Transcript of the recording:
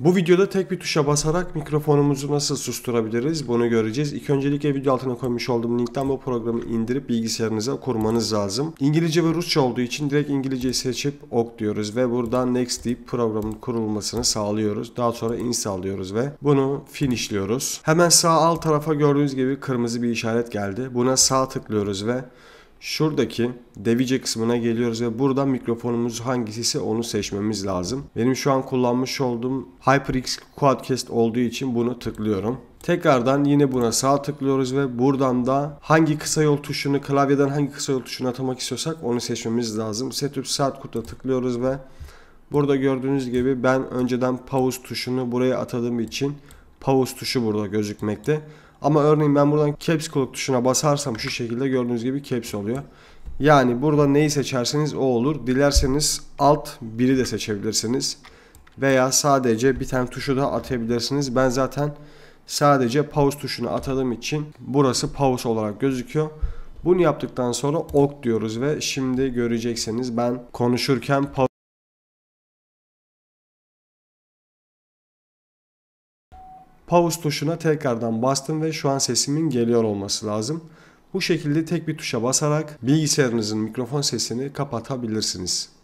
Bu videoda tek bir tuşa basarak mikrofonumuzu nasıl susturabiliriz bunu göreceğiz. İlk öncelikle video altına koymuş olduğum linkten bu programı indirip bilgisayarınıza kurmanız lazım. İngilizce ve Rusça olduğu için direkt İngilizceyi seçip ok diyoruz ve buradan next deyip programın kurulmasını sağlıyoruz. Daha sonra install diyoruz ve bunu finishliyoruz. Hemen sağ alt tarafa gördüğünüz gibi kırmızı bir işaret geldi. Buna sağ tıklıyoruz ve Şuradaki device kısmına geliyoruz ve burada mikrofonumuz hangisi ise onu seçmemiz lazım. Benim şu an kullanmış olduğum HyperX Quadcast olduğu için bunu tıklıyorum. Tekrardan yine buna sağ tıklıyoruz ve buradan da hangi kısa yol tuşunu klavyeden hangi kısa yol tuşunu atamak istiyorsak onu seçmemiz lazım. Setup saat Kut'a tıklıyoruz ve burada gördüğünüz gibi ben önceden pause tuşunu buraya atadığım için pause tuşu burada gözükmekte. Ama örneğin ben buradan caps lock tuşuna basarsam şu şekilde gördüğünüz gibi caps oluyor. Yani burada neyi seçerseniz o olur. Dilerseniz alt biri de seçebilirsiniz. Veya sadece bir tane tuşu da atabilirsiniz. Ben zaten sadece pause tuşunu atadığım için burası pause olarak gözüküyor. Bunu yaptıktan sonra ok diyoruz ve şimdi göreceksiniz ben konuşurken pause Pause tuşuna tekrardan bastım ve şu an sesimin geliyor olması lazım. Bu şekilde tek bir tuşa basarak bilgisayarınızın mikrofon sesini kapatabilirsiniz.